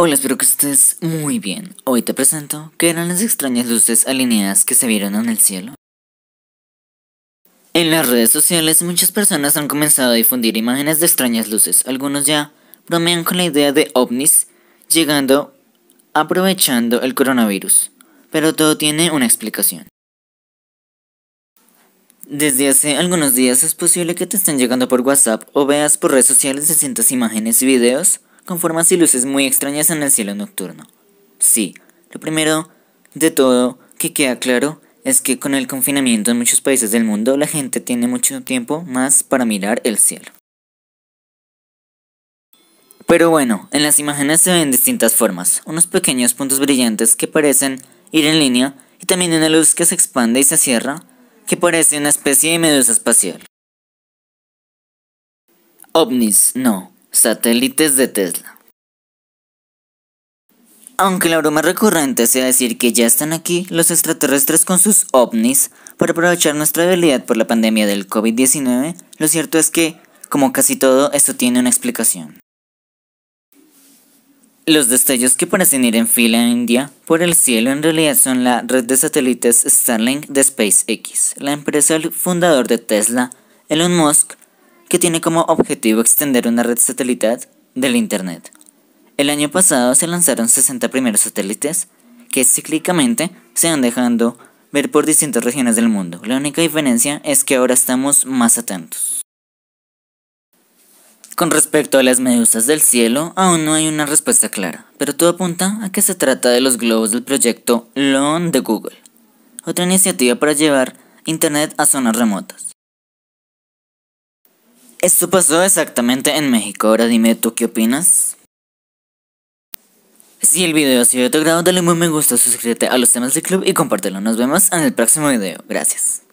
Hola, espero que estés muy bien. Hoy te presento qué eran las extrañas luces alineadas que se vieron en el cielo. En las redes sociales muchas personas han comenzado a difundir imágenes de extrañas luces. Algunos ya bromean con la idea de ovnis llegando aprovechando el coronavirus. Pero todo tiene una explicación. Desde hace algunos días es posible que te estén llegando por WhatsApp o veas por redes sociales distintas imágenes y videos con formas y luces muy extrañas en el cielo nocturno. Sí, lo primero de todo que queda claro es que con el confinamiento en muchos países del mundo la gente tiene mucho tiempo más para mirar el cielo. Pero bueno, en las imágenes se ven distintas formas, unos pequeños puntos brillantes que parecen ir en línea y también una luz que se expande y se cierra, que parece una especie de medusa espacial. OVNIS, no, Satélites de Tesla. Aunque la broma recurrente sea decir que ya están aquí los extraterrestres con sus ovnis para aprovechar nuestra debilidad por la pandemia del COVID-19, lo cierto es que, como casi todo, esto tiene una explicación. Los destellos que parecen ir en fila en India por el cielo en realidad son la red de satélites Starlink de SpaceX. La empresa fundadora fundador de Tesla, Elon Musk, que tiene como objetivo extender una red satelital del Internet. El año pasado se lanzaron 60 primeros satélites que cíclicamente se han dejando ver por distintas regiones del mundo. La única diferencia es que ahora estamos más atentos. Con respecto a las medusas del cielo, aún no hay una respuesta clara, pero todo apunta a que se trata de los globos del proyecto LOAN de Google, otra iniciativa para llevar Internet a zonas remotas. Esto pasó exactamente en México, ahora dime tú qué opinas. Si el video ha sido de tu grado, dale un buen me gusta, suscríbete a los temas del club y compártelo. Nos vemos en el próximo video. Gracias.